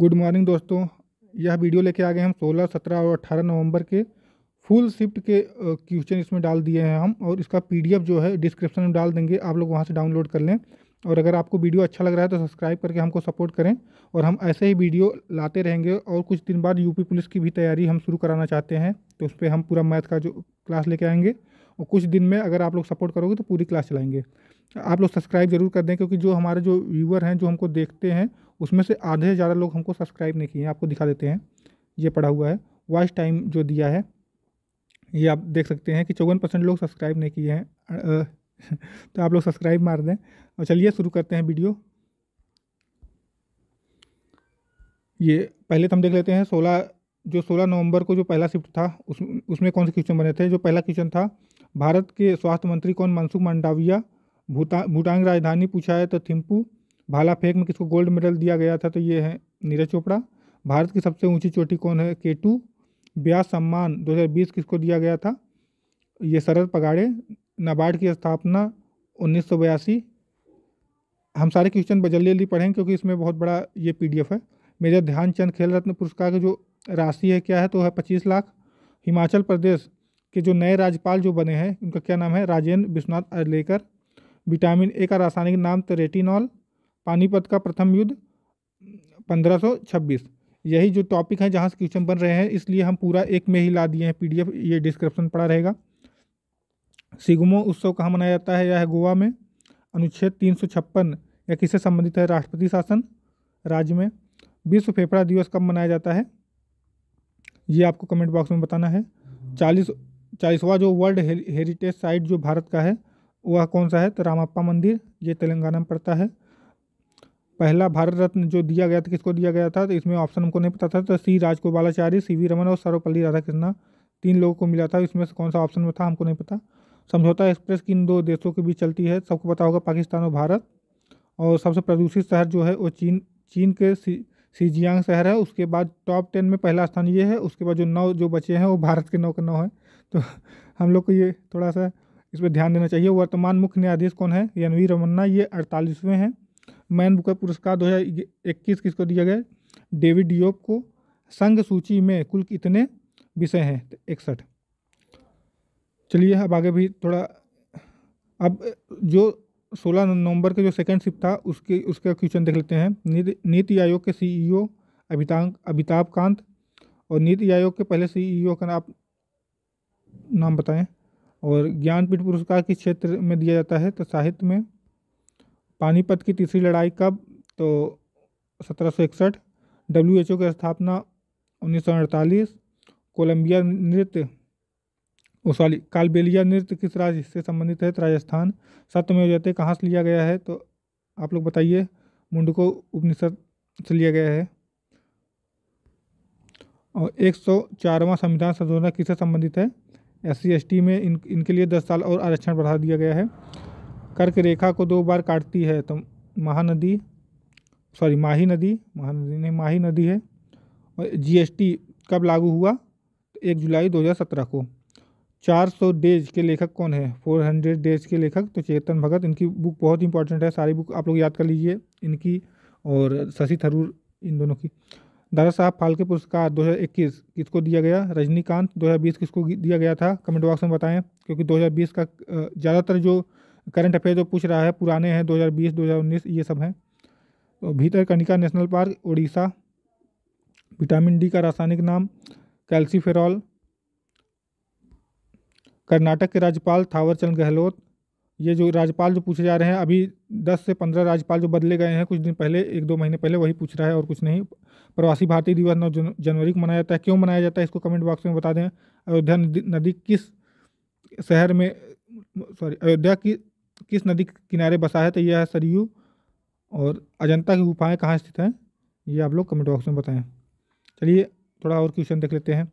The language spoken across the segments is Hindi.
गुड मॉर्निंग दोस्तों यह वीडियो लेके आ गए हम 16, 17 और 18 नवंबर के फुल शिफ्ट के क्वेश्चन इसमें डाल दिए हैं हम और इसका पीडीएफ जो है डिस्क्रिप्शन में डाल देंगे आप लोग वहाँ से डाउनलोड कर लें और अगर आपको वीडियो अच्छा लग रहा है तो सब्सक्राइब करके हमको सपोर्ट करें और हम ऐसे ही वीडियो लाते रहेंगे और कुछ दिन बाद यूपी पुलिस की भी तैयारी हम शुरू कराना चाहते हैं तो उस पर हम पूरा मैथ का जो क्लास लेके आएंगे और कुछ दिन में अगर आप लोग सपोर्ट करोगे तो पूरी क्लास चलाएँगे आप लोग सब्सक्राइब जरूर कर दें क्योंकि जो हमारे जो व्यूअर हैं जो हमको देखते हैं उसमें से आधे से ज़्यादा लोग हमको सब्सक्राइब नहीं किए हैं आपको दिखा देते हैं ये पढ़ा हुआ है वॉइस टाइम जो दिया है ये आप देख सकते हैं कि चौवन परसेंट लोग सब्सक्राइब नहीं किए हैं तो आप लोग सब्सक्राइब मार दें और चलिए शुरू करते हैं वीडियो ये पहले तो हम देख लेते हैं सोलह जो सोलह नवंबर को जो पहला शिफ्ट था उस उसमें कौन से क्वेश्चन बने थे जो पहला क्वेश्चन था भारत के स्वास्थ्य मंत्री कौन मनसुख मांडाविया भूटान भूटान राजधानी पूछा है तो थिम्पू भाला फेंक में किसको गोल्ड मेडल दिया गया था तो ये है नीरज चोपड़ा भारत की सबसे ऊंची चोटी कौन है के टू ब्यास सम्मान 2020 किसको दिया गया था ये शरद पगाड़े नाबार्ड की स्थापना उन्नीस सौ बयासी हम सारे क्वेश्चन जल्दी जल्दी पढ़ेंगे क्योंकि इसमें बहुत बड़ा ये पी है मेजर ध्यानचंद खेल रत्न पुरस्कार की जो राशि है क्या है तो है पच्चीस लाख हिमाचल प्रदेश के जो नए राज्यपाल जो बने हैं उनका क्या नाम है राजेंद्र विश्वनाथ अलेकर विटामिन ए का रासायनिक नाम तो रेटिनॉल पानीपत का प्रथम युद्ध 1526 यही जो टॉपिक है जहाँ से क्वेश्चन बन रहे हैं इसलिए हम पूरा एक में ही ला दिए हैं पीडीएफ ये डिस्क्रिप्शन पड़ा रहेगा सिगमो उत्सव कहाँ मनाया जाता है यह है गोवा में अनुच्छेद तीन या किससे संबंधित है राष्ट्रपति शासन राज्य में विश्व फेफड़ा दिवस कब मनाया जाता है ये आपको कमेंट बॉक्स में बताना है चालीस चालीसवा जो वर्ल्ड हेरिटेज साइट जो भारत का है वह कौन सा है तो रामप्पा मंदिर ये तेलंगाना में पड़ता है पहला भारत रत्न जो दिया गया था किसको दिया गया था तो इसमें ऑप्शन हमको नहीं पता था तो C Rajagopalachari C V Raman और सर्वपल्ली राधाकृष्णा तीन लोगों को मिला था इसमें से कौन सा ऑप्शन में था हमको नहीं पता समझौता एक्सप्रेस किन दो देशों के बीच चलती है सबको पता होगा पाकिस्तान और भारत और सबसे प्रदूषित शहर जो है वो चीन चीन के सीजियांग शहर है उसके बाद टॉप टेन में पहला स्थान ये है उसके बाद जो नौ जो बचे हैं वो भारत के नौ के नौ हैं तो हम लोग को ये थोड़ा सा इस पर ध्यान देना चाहिए वर्तमान मुख्य न्यायाधीश कौन है एन वी रमन्ना ये अड़तालीसवें हैं मैन बुकर पुरस्कार 2021 किसको दिया गया डेविड डियोप को संघ सूची में कुल कितने विषय हैं तो इकसठ चलिए अब आगे भी थोड़ा अब जो 16 नवंबर के जो सेकंड शिफ्ट था उसके उसका क्वेश्चन देख लेते हैं नीति आयोग के सीईओ ई अमिताभ कांत और नीति आयोग के पहले सीईओ e का आप नाम बताएं और ज्ञानपीठ पुरस्कार किस क्षेत्र में दिया जाता है तो साहित्य में पानीपत की तीसरी लड़ाई कब तो सत्रह सौ इकसठ डब्ल्यू एच ओ की स्थापना उन्नीस सौ अड़तालीस कोलम्बिया नृत्य सॉरी कालबेलिया नृत्य किस राज्य से संबंधित है तो राजस्थान राजस्थान सत्यमेव जयते कहाँ से लिया गया है तो आप लोग बताइए मुंडको उपनिषद से लिया गया है और एक सौ चारवा संविधान संशोधन किससे संबंधित है एस सी में इन इनके लिए दस साल और आरक्षण बढ़ा दिया गया है कर्क रेखा को दो बार काटती है तो महानदी सॉरी माही नदी महानदी नहीं माही नदी है और जीएसटी कब लागू हुआ एक जुलाई 2017 को 400 डेज के लेखक कौन है 400 डेज के लेखक तो चेतन भगत इनकी बुक बहुत इंपॉर्टेंट है सारी बुक आप लोग याद कर लीजिए इनकी और शशि थरूर इन दोनों की दादा साहब फाल्के पुरस्कार 2021 किसको दिया गया रजनीकांत 2020 किसको दिया गया था कमेंट बॉक्स में बताएं क्योंकि 2020 का ज़्यादातर जो करंट अफेयर जो पूछ रहा है पुराने हैं 2020 2019 ये सब हैं तो Bhitarkanika national park Orissa vitamin D का रासायनिक नाम कैल्सीफेरॉल कर्नाटक के राज्यपाल थावरचंद गहलोत ये जो राज्यपाल जो पूछे जा रहे हैं अभी दस से पंद्रह राज्यपाल जो बदले गए हैं कुछ दिन पहले एक दो महीने पहले वही पूछ रहा है और कुछ नहीं प्रवासी भारतीय दिवस नौ जनवरी को मनाया जाता है क्यों मनाया जाता है इसको कमेंट बॉक्स में बता दें अयोध्या नदी किस शहर में सॉरी अयोध्या की किस नदी के किनारे बसा है तो यह है सरयू और अजंता की गुफाएँ कहाँ स्थित हैं ये आप लोग कमेंट बॉक्स में बताएं चलिए थोड़ा और क्वेश्चन देख लेते हैं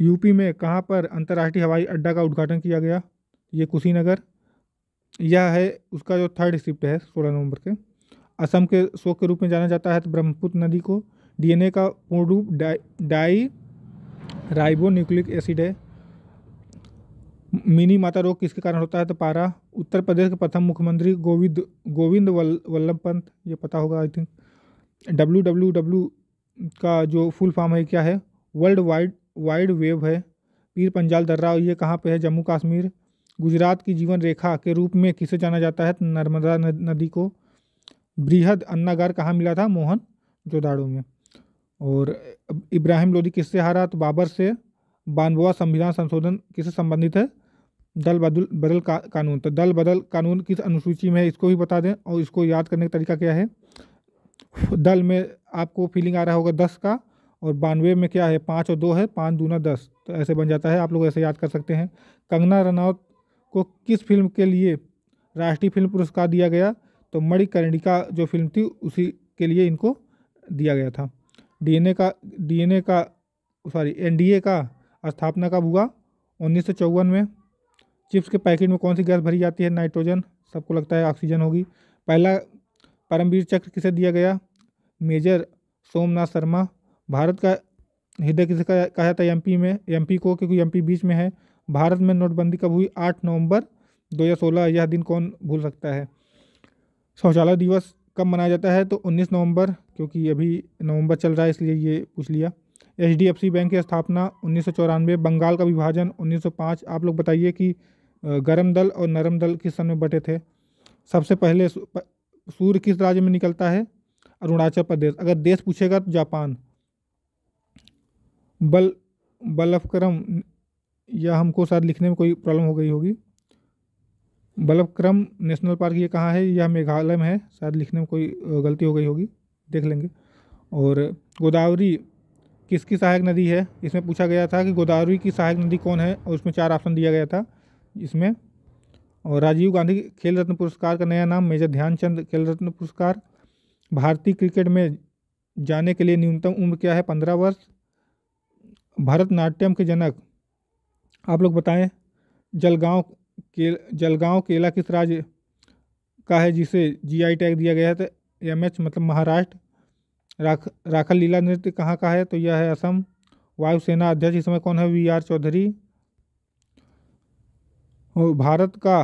यूपी में कहाँ पर अंतर्राष्ट्रीय हवाई अड्डा का उद्घाटन किया गया ये कुशीनगर यह है उसका जो थर्ड शिफ्ट है सोलह नवंबर के असम के शोक के रूप में जाना जाता है तो ब्रह्मपुत्र नदी को डीएनए का पूर्ण रूप di di ribonucleic acid है मिनी माता रोग किसके कारण होता है तो पारा उत्तर प्रदेश के प्रथम मुख्यमंत्री गोविंद गोविंद वल्लभ पंत ये पता होगा I think W W W का जो फुल फॉर्म है क्या है वर्ल्ड वाइड वाइड वेब है पीर पंजाल दर्रा ये कहाँ पे है जम्मू कश्मीर गुजरात की जीवन रेखा के रूप में किसे जाना जाता है नर्मदा नदी को बृहद अन्नागार कहाँ मिला था मोहन जोदाड़ो में और इब्राहिम लोधी किससे हारा तो बाबर से बानबुआ संविधान संशोधन किससे संबंधित है दल बदल बदल का, कानून तो दल बदल कानून किस अनुसूची में है इसको भी बता दें और इसको याद करने का तरीका क्या है दल में आपको फीलिंग आ रहा होगा दस का और बानवे में क्या है पाँच और दो है पाँच दूना दस तो ऐसे बन जाता है आप लोग ऐसे याद कर सकते हैं कंगना रनौत को किस फिल्म के लिए राष्ट्रीय फिल्म पुरस्कार दिया गया तो मणिकर्णिका जो फिल्म थी उसी के लिए इनको दिया गया था डीएनए का डीएनए का सॉरी एनडीए का स्थापना कब हुआ उन्नीस में चिप्स के पैकेट में कौन सी गैस भरी जाती है नाइट्रोजन सबको लगता है ऑक्सीजन होगी पहला परमवीर चक्र किसे दिया गया मेजर सोमनाथ शर्मा भारत का हृदय किसे कहा जाता है एमपी में एमपी को क्योंकि एमपी बीच में है भारत में नोटबंदी कब हुई आठ नवंबर सोलह यह दिन कौन भूल सकता है शौचालय दिवस कब मनाया जाता है तो उन्नीस नवंबर क्योंकि अभी नवंबर चल रहा है इसलिए ये पूछ लिया एच बैंक की स्थापना उन्नीस बंगाल का विभाजन 1905 आप लोग बताइए कि गर्म दल और नरम दल किस समय बटे थे सबसे पहले सूर्य किस राज्य में निकलता है अरुणाचल प्रदेश अगर देश पूछेगा तो जापान बल बलफक्रम या हमको शायद लिखने में कोई प्रॉब्लम हो गई होगी बलफक्रम नेशनल पार्क ये कहाँ है यह मेघालय में है शायद लिखने में कोई गलती हो गई होगी देख लेंगे और गोदावरी किसकी सहायक नदी है इसमें पूछा गया था कि गोदावरी की सहायक नदी कौन है और उसमें चार ऑप्शन दिया गया था इसमें और राजीव गांधी खेल रत्न पुरस्कार का नया नाम मेजर ध्यानचंद खेल रत्न पुरस्कार भारतीय क्रिकेट में जाने के लिए न्यूनतम उम्र क्या है पंद्रह वर्ष भरतनाट्यम के जनक आप लोग बताएं जलगांव के जलगांव केला किस राज्य का है जिसे जीआई टैग दिया गया है तो एम एच मतलब महाराष्ट्र राख राखल लीला नृत्य कहाँ का है तो यह है असम वायुसेना अध्यक्ष इस समय कौन है वी आर चौधरी भारत का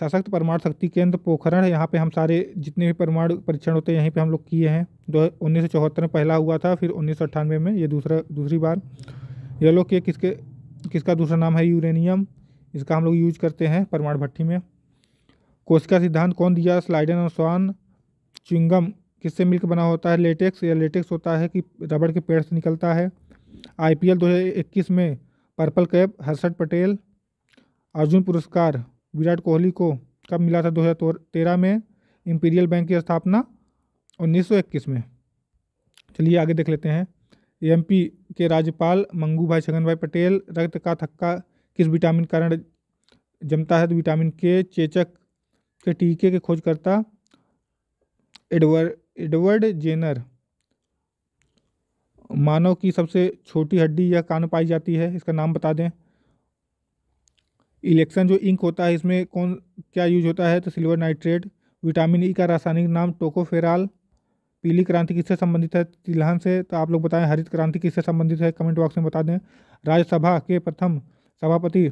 सशक्त परमाणु शक्ति केंद्र पोखरण है यहाँ पे हम सारे जितने भी परमाणु परीक्षण होते हैं यहीं पे हम लोग किए हैं दो उन्नीस में पहला हुआ था फिर उन्नीस में ये दूसरा दूसरी बार येलो के किसके किसका दूसरा नाम है यूरेनियम इसका हम लोग यूज करते हैं परमाणु भट्टी में कोशिका सिद्धांत कौन दिया स्लाइडन और स्वान चुंगम किससे मिलकर बना होता है लेटेक्स या लेटेक्स होता है कि रबड़ के पेड़ से निकलता है आईपीएल 2021 में पर्पल कैप हर्षद पटेल अर्जुन पुरस्कार विराट कोहली को कब मिला था 2013 में इम्पीरियल बैंक की स्थापना इक्कीस में चलिए आगे देख लेते हैं पी के राज्यपाल मंगू भाई छगन भाई पटेल रक्त का थक्का किस विटामिन कारण जमता है तो विटामिन के चेचक के टीके के खोजकर्ता एडवर्ड एडवर्ड जेनर मानव की सबसे छोटी हड्डी या कान पाई जाती है इसका नाम बता दें इलेक्शन जो इंक होता है इसमें कौन क्या यूज होता है तो silver nitrate vitamin E e का रासायनिक नाम टोकोफेराल पीली क्रांति किससे संबंधित है तिलहन से तो आप लोग बताएं हरित क्रांति किससे संबंधित है कमेंट बॉक्स में बता दें राज्यसभा के प्रथम सभापति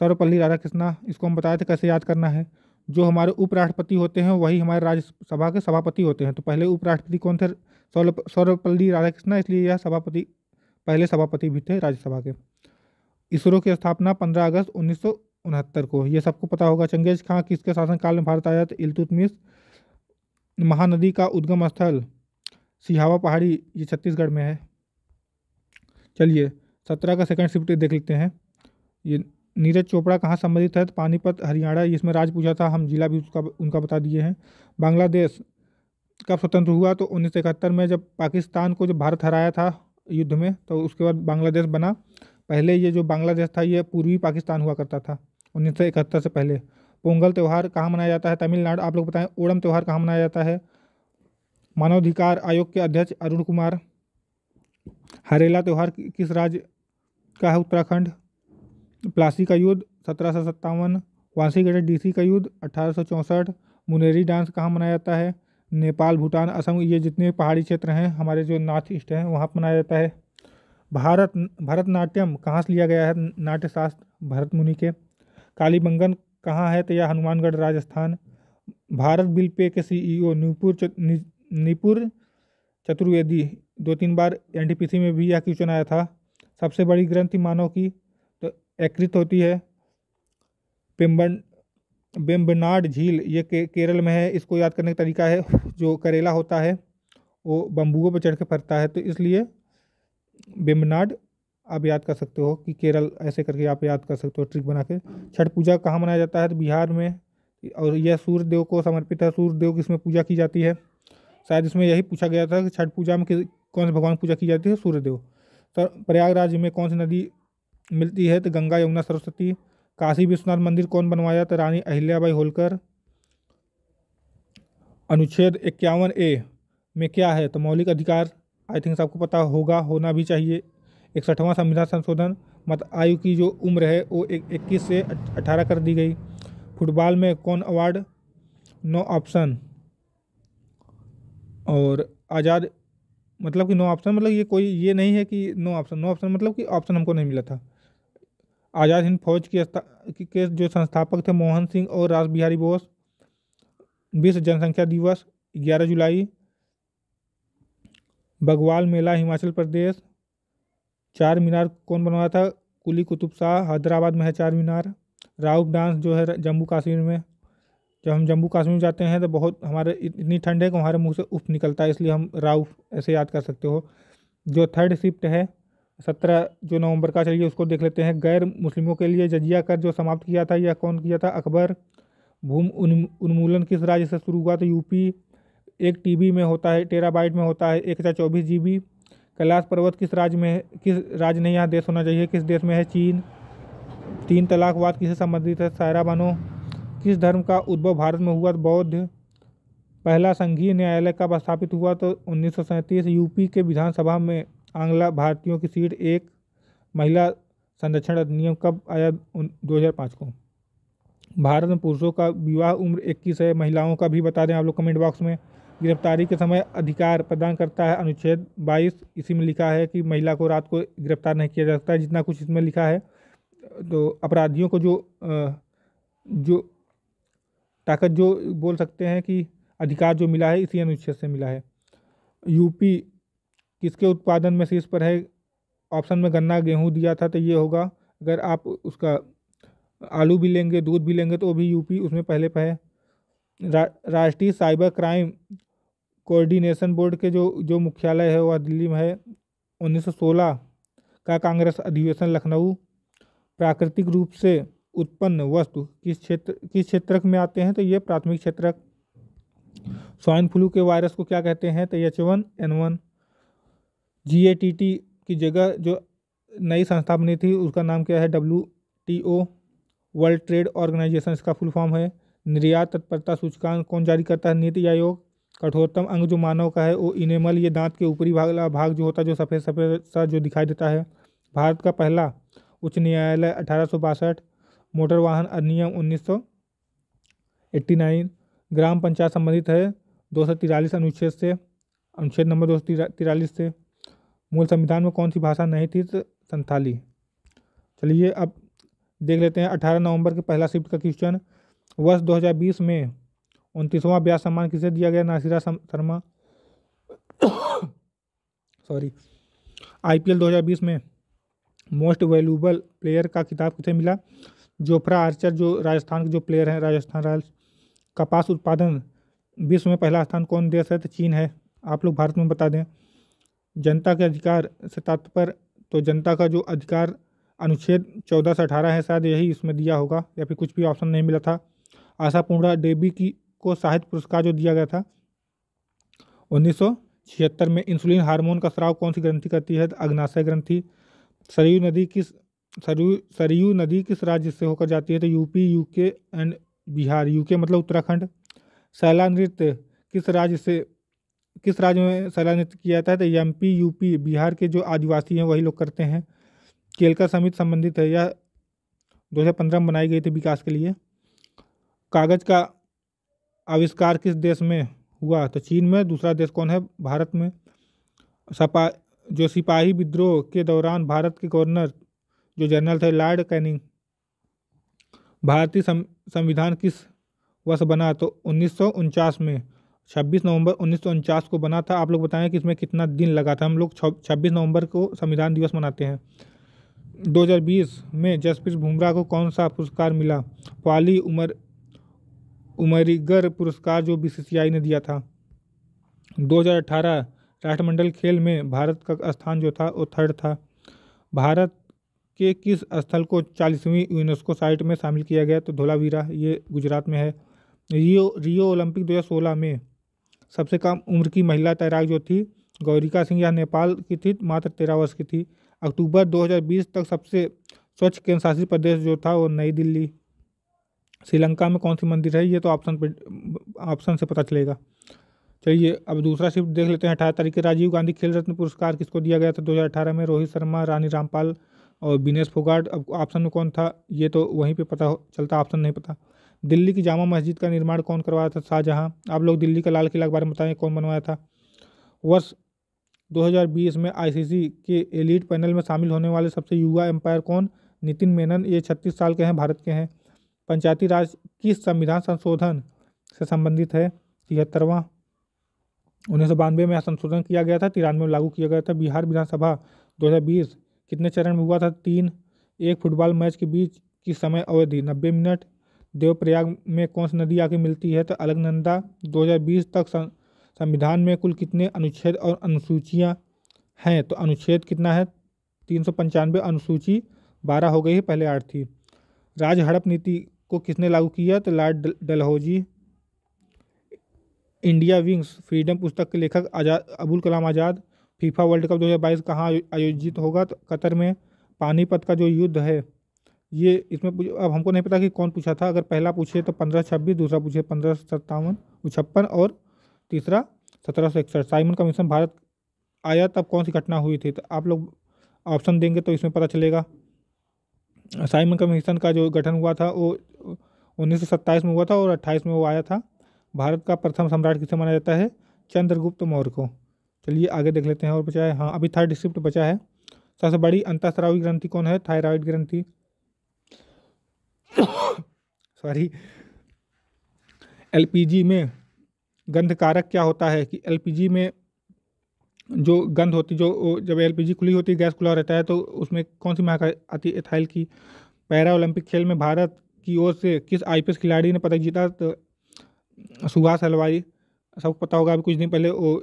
सर्वपल्ली राधाकृष्णा इसको हम बताए थे कैसे याद करना है जो हमारे उपराष्ट्रपति होते हैं वही हमारे राज्यसभा के सभापति होते हैं तो पहले उपराष्ट्रपति कौन थे सर्वपल्ली राधाकृष्णा इसलिए यह सभापति पहले सभापति भी थे राज्यसभा के इसरो की स्थापना 15 अगस्त उन्नीस को यह सबको पता होगा चंगेज खां किसके शासनकाल में भारत आया था इलतुतमिस महानदी का उद्गम स्थल सिहावा पहाड़ी ये छत्तीसगढ़ में है चलिए सत्रह का सेकंड शिफ्ट देख लेते हैं ये नीरज चोपड़ा कहाँ संबंधित है पानीपत हरियाणा इसमें राज पूछा था हम जिला भी उसका उनका बता दिए हैं बांग्लादेश कब स्वतंत्र हुआ तो उन्नीस में जब पाकिस्तान को जब भारत हराया था युद्ध में तो उसके बाद बांग्लादेश बना पहले ये जो बांग्लादेश था ये पूर्वी पाकिस्तान हुआ करता था उन्नीस सौ इकहत्तर से पहले पोंगल त्यौहार कहाँ मनाया जाता है तमिलनाडु आप लोग बताएं ओणम त्यौहार कहाँ मनाया जाता है मानवाधिकार आयोग के अध्यक्ष अरुण कुमार हरेला त्यौहार किस राज्य का है उत्तराखंड प्लासी का युद्ध सत्रह सौ सत्तावन वासी गढ़ डीसी का युद्ध अठारह सौ चौंसठ मुनेरी डांस कहाँ मनाया जाता है नेपाल भूटान असम ये जितने पहाड़ी क्षेत्र हैं हमारे जो नॉर्थ ईस्ट हैं वहाँ पर मनाया जाता है भारत भरतनाट्यम कहाँ से लिया गया है नाट्यशास्त्र भरत मुनि के कालीबंगन कहाँ है तो यह हनुमानगढ़ राजस्थान भारत बिल पे के सी ई e ओ नूपुर नीपुर चतुर्वेदी दो तीन बार सी में भी यह क्वेश्चन आया था सबसे बड़ी ग्रंथि मानव की तो एकृत होती है पेम्बन बेम्बनाड झील ये के, केरल में है इसको याद करने का तरीका है जो करेला होता है वो बम्बुओं पर चढ़ के फरता है तो इसलिए बेमनाड आप याद कर सकते हो कि केरल ऐसे करके आप याद कर सकते हो ट्रिक बना के छठ पूजा कहाँ मनाया जाता है तो बिहार में और यह सूर्यदेव को समर्पित है सूर्यदेव की इसमें पूजा की जाती है शायद इसमें यही पूछा गया था कि छठ पूजा में कौन से भगवान पूजा की जाती है सूर्यदेव सर प्रयागराज में कौन सी नदी मिलती है तो गंगा यमुना सरस्वती काशी विश्वनाथ मंदिर कौन बनवाया तो रानी अहिल्याबाई होलकर अनुच्छेद इक्यावन ए में क्या है तो मौलिक अधिकार आई थिंक सबको पता होगा होना भी चाहिए इकसठवां संविधान संशोधन मत आयु की जो उम्र है वो इक्कीस से अठारह कर दी गई फुटबॉल में कौन अवार्ड नो ऑप्शन और आज़ाद मतलब कि नो ऑप्शन मतलब ये कोई ये नहीं है कि नो ऑप्शन नो ऑप्शन मतलब कि ऑप्शन हमको नहीं मिला था आज़ाद हिंद फौज की के जो संस्थापक थे मोहन सिंह और राज बिहारी बोस विश्व जनसंख्या दिवस ग्यारह जुलाई बगवाल मेला हिमाचल प्रदेश चार मीनार कौन बनवाया था कुली कुतुब शाह हैदराबाद में है चार मीनार राउफ डांस जो है जम्मू कश्मीर में जब हम जम्मू कश्मीर जाते हैं तो बहुत हमारे इतनी ठंड है कि हमारे मुंह से उफ निकलता है इसलिए हम राउफ ऐसे याद कर सकते हो जो थर्ड शिफ्ट है सत्रह जो नवंबर का चलिए उसको देख लेते हैं गैर मुस्लिमों के लिए जजिया कर जो समाप्त किया था यह कौन किया था अकबर भूम उन्मूलन किस राज्य से शुरू हुआ था यूपी एक टीबी में होता है टेराबाइट में होता है एक हज़ार चौबीस जी बी कैलाश पर्वत किस राज्य में है किस राज्य नहीं यहाँ देश होना चाहिए किस देश में है चीन तीन तलाकवाद किससे संबंधित है सायरा बानो किस धर्म का उद्भव भारत में हुआ बौद्ध पहला संघीय न्यायालय कब स्थापित हुआ तो उन्नीस यूपी के विधानसभा में आंग्ला भारतीयों की सीट एक महिला संरक्षण अधिनियम कब आया दो को भारत में पुरुषों का विवाह उम्र 21 है महिलाओं का भी बता दें आप लोग कमेंट बॉक्स में गिरफ्तारी के समय अधिकार प्रदान करता है अनुच्छेद 22 इसी में लिखा है कि महिला को रात को गिरफ्तार नहीं किया जा सकता जितना कुछ इसमें लिखा है तो अपराधियों को जो जो ताकत जो बोल सकते हैं कि अधिकार जो मिला है इसी अनुच्छेद से मिला है यूपी किसके उत्पादन में शीर्ष पर है ऑप्शन में गन्ना गेहूँ दिया था तो ये होगा अगर आप उसका आलू भी लेंगे दूध भी लेंगे तो वो भी यूपी उसमें पहले पर है रा, राष्ट्रीय साइबर क्राइम कोऑर्डिनेशन बोर्ड के जो जो मुख्यालय है वह दिल्ली में है 1916 का कांग्रेस अधिवेशन लखनऊ प्राकृतिक रूप से उत्पन्न वस्तु किस क्षेत्र किस क्षेत्रक में आते हैं तो ये प्राथमिक क्षेत्रक स्वाइन फ्लू के वायरस को क्या कहते हैं तो H one N one G A T T की जगह जो नई संस्था बनी थी उसका नाम क्या है W T O World Trade Organization इसका फुल फॉर्म है निर्यात तत्परता सूचकांक कौन जारी करता है नीति आयोग कठोरतम अंग जो मानव का है वो इनेमल ये दांत के ऊपरी भाग भाग जो होता है जो सफ़ेद सफ़ेद सा जो दिखाई देता है भारत का पहला उच्च न्यायालय अठारह मोटर वाहन अधिनियम उन्नीस ग्राम पंचायत संबंधित है दो अनुच्छेद से अनुच्छेद नंबर दो से मूल संविधान में कौन सी भाषा नहीं थी तो संथाली चलिए अब देख लेते हैं 18 नवंबर के पहला शिफ्ट का क्वेश्चन वर्ष 2020 में उनतीसवां व्यास सम्मान किसे दिया गया नासिरा शर्मा सॉरी आईपीएल 2020 में मोस्ट वैल्यूबल प्लेयर का खिताब किसे मिला जोफ्रा आर्चर जो राजस्थान के जो प्लेयर हैं राजस्थान रॉयल्स कपास उत्पादन विश्व में पहला स्थान कौन देश है तो चीन है आप लोग भारत में बता दें जनता के अधिकार से तात्पर्य तो जनता का जो अधिकार अनुच्छेद चौदह से अठारह है शायद यही इसमें दिया होगा या फिर कुछ भी ऑप्शन नहीं मिला था आशापूर्णा देवी की को साहित्य पुरस्कार जो दिया गया था उन्नीस में इंसुलिन हार्मोन का स्राव कौन सी ग्रंथि करती है अग्नाशय ग्रंथि सरयू नदी किस सरयू सरयू नदी किस राज्य से होकर जाती है तो UP UK and Bihar UK मतलब उत्तराखंड शैला नृत्य किस राज्य से किस राज्य में शैला नृत्य किया जाता है तो एम पी यूपी बिहार के जो आदिवासी हैं वही लोग करते हैं केलका समिति संबंधित है यह दो हजार पंद्रह में बनाई गई थी विकास के लिए कागज़ का आविष्कार किस देश में हुआ तो चीन में दूसरा देश कौन है भारत में सपा जो सिपाही विद्रोह के दौरान भारत के गवर्नर जो जनरल थे लॉर्ड कैनिंग भारतीय संविधान किस वर्ष बना तो उन्नीस में 26 नवंबर उन्नीस को बना था आप लोग बताएं कि इसमें कितना दिन लगा था हम लोग 26 नवंबर को संविधान दिवस मनाते हैं 2020 में जसप्रीत बुमराह को कौन सा पुरस्कार मिला पाली उमर उमरीगर पुरस्कार जो बीसीसीआई ने दिया था 2018 राष्ट्रमंडल खेल में भारत का स्थान जो था वो थर्ड था भारत के किस स्थल को चालीसवीं यूनेस्को साइट में शामिल किया गया तो धोलावीरा ये गुजरात में है रियो रियो ओलंपिक 2016 में सबसे कम उम्र की महिला तैराक जो थी गौरिका सिंह यह नेपाल की थी मात्र तेरह वर्ष की थी अक्टूबर 2020 तक सबसे स्वच्छ केंद्र शासित प्रदेश जो था वो नई दिल्ली श्रीलंका में कौन सी मंदिर है ये तो ऑप्शन पे ऑप्शन से पता चलेगा चलिए अब दूसरा शिफ्ट देख लेते हैं अठारह तारीख के राजीव गांधी खेल रत्न पुरस्कार किसको दिया गया था दो में रोहित शर्मा रानी रामपाल और विनेश फोगाट अब ऑप्शन में कौन था ये तो वहीं पे पता चलता ऑप्शन नहीं पता दिल्ली की जामा मस्जिद का निर्माण कौन करवाया था शाहजहाँ आप लोग दिल्ली का लाल किला के बारे में बताएं कौन बनवाया था वर्ष 2020 में आईसीसी के एलिट पैनल में शामिल होने वाले सबसे युवा एम्पायर कौन नितिन मेनन ये 36 साल के हैं भारत के हैं पंचायती राज किस संविधान संशोधन से संबंधित है तिहत्तरवा उन्नीस सौ बानवे में संशोधन किया गया था तिरानवे में लागू किया गया था बिहार विधानसभा 2020 कितने चरण में हुआ था तीन एक फुटबॉल मैच के बीच की समय अवधि नब्बे मिनट देवप्रयाग में कौन सी नदी आके मिलती है तो अलगनंदा 2020 तक संविधान में कुल कितने अनुच्छेद और अनुसूचियां हैं तो अनुच्छेद कितना है तीन सौ पंचानवे अनुसूची बारह हो गई है पहले आठ थी राज हड़प नीति को किसने लागू किया तो Lord Dalhousie India Wins Freedom पुस्तक के लेखक Azad Abul Kalam Azad FIFA World Cup 2022 कहाँ आयोजित होगा तो कतर में पानीपत का जो युद्ध है ये इसमें अब हमको नहीं पता कि कौन पूछा था अगर पहला पूछे तो पंद्रह छब्बीस दूसरा पूछे पंद्रह सत्तावन छप्पन और तीसरा सत्रह सौ इकसठ साइमन कमीशन भारत आया तब कौन सी घटना हुई थी तो आप लोग ऑप्शन देंगे तो इसमें पता चलेगा साइमन कमीशन का जो गठन हुआ था वो उन्नीस में हुआ था और अट्ठाईस में वो आया था भारत का प्रथम सम्राट किसे माना जाता है चंद्रगुप्त मौर्य को चलिए आगे देख लेते हैं और बचा है हाँ अभी थर्ड शिफ्ट बचा है सबसे बड़ी अंतस्रावी ग्रंथि कौन है थायराइड ग्रंथि सॉरी एलपीजी में गंधकारक क्या होता है कि एलपीजी में जो गंध होती जो जब एलपीजी खुली होती है गैस खुला रहता है तो उसमें कौन सी महक आती एथाइल की पैरा ओलंपिक खेल में भारत की ओर से किस आईपीएस खिलाड़ी ने पदक जीता तो सुभाष हलवाई सबको पता होगा अभी कुछ दिन पहले वो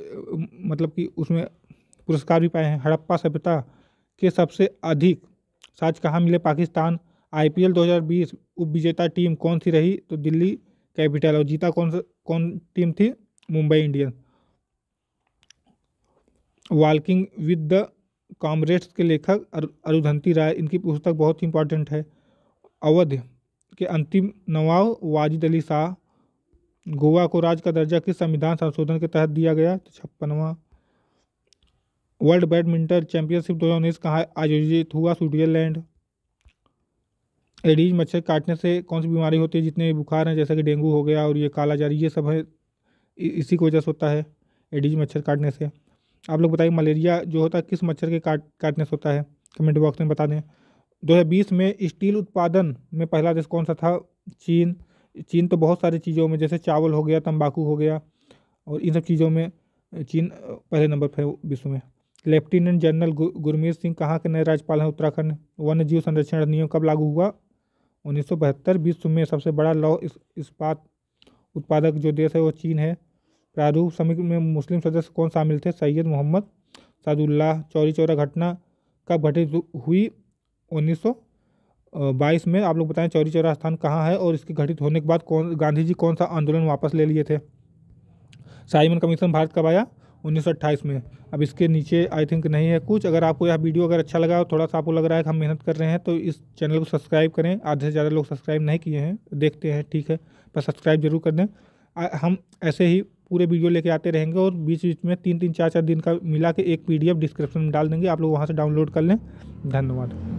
मतलब कि उसमें पुरस्कार भी पाए हैं हड़प्पा सभ्यता के सबसे अधिक साज कहाँ मिले पाकिस्तान आईपीएल 2020 उप विजेता टीम कौन सी रही तो दिल्ली कैपिटल और जीता कौन सा कौन टीम थी Mumbai Indians walking with the comrades के लेखक अरुधंती राय इनकी पुस्तक बहुत इंपॉर्टेंट है अवध के अंतिम नवाब वाजिद अली शाह गोवा को राज्य का दर्जा किस संविधान संशोधन के तहत दिया गया तो छप्पनवा वर्ल्ड बैडमिंटन चैंपियनशिप दो हज़ार उन्नीस कहाँ आयोजित हुआ स्विट्जरलैंड एडीज मच्छर काटने से कौन सी बीमारी होती है जितने बुखार हैं जैसे कि डेंगू हो गया और ये काला जारी ये सब है इसी की वजह से होता है एडीज मच्छर काटने से आप लोग बताइए मलेरिया जो होता है किस मच्छर के काट काटने से होता है कमेंट बॉक्स में बता दें 2020 में स्टील उत्पादन में पहला देश कौन सा था चीन चीन तो बहुत सारी चीज़ों में जैसे चावल हो गया तंबाकू हो गया और इन सब चीज़ों में चीन पहले नंबर पर विश्व में लेफ्टिनेंट जनरल गु, गुरमीत सिंह कहाँ के नए राज्यपाल हैं उत्तराखंड वन्य जीव संरक्षण अधिनियम कब लागू हुआ उन्नीस विश्व में सबसे बड़ा लौ इस इस्पात उत्पादक जो देश है वो चीन है प्रारूप समिति में मुस्लिम सदस्य कौन शामिल थे सैयद मोहम्मद सादुल्लाह चौरी चौरा घटना कब घटित हुई उन्नीस बाईस में आप लोग बताएं चौरी चौरा स्थान कहाँ है और इसके घटित होने के बाद कौन गांधी जी कौन सा आंदोलन वापस ले लिए थे साइमन कमीशन भारत कब आया 1928 में अब इसके नीचे आई थिंक नहीं है कुछ अगर आपको यह वीडियो अगर अच्छा लगा और थोड़ा सा आपको लग रहा है कि हम मेहनत कर रहे हैं तो इस चैनल को सब्सक्राइब करें आधे से ज़्यादा लोग सब्सक्राइब नहीं किए हैं देखते हैं ठीक है पर सब्सक्राइब जरूर कर दें हम ऐसे ही पूरे वीडियो लेके आते रहेंगे और बीच बीच में तीन तीन चार चार दिन का मिला के एक पीडीएफ डिस्क्रिप्शन में डाल देंगे आप लोग वहाँ से डाउनलोड कर लें धन्यवाद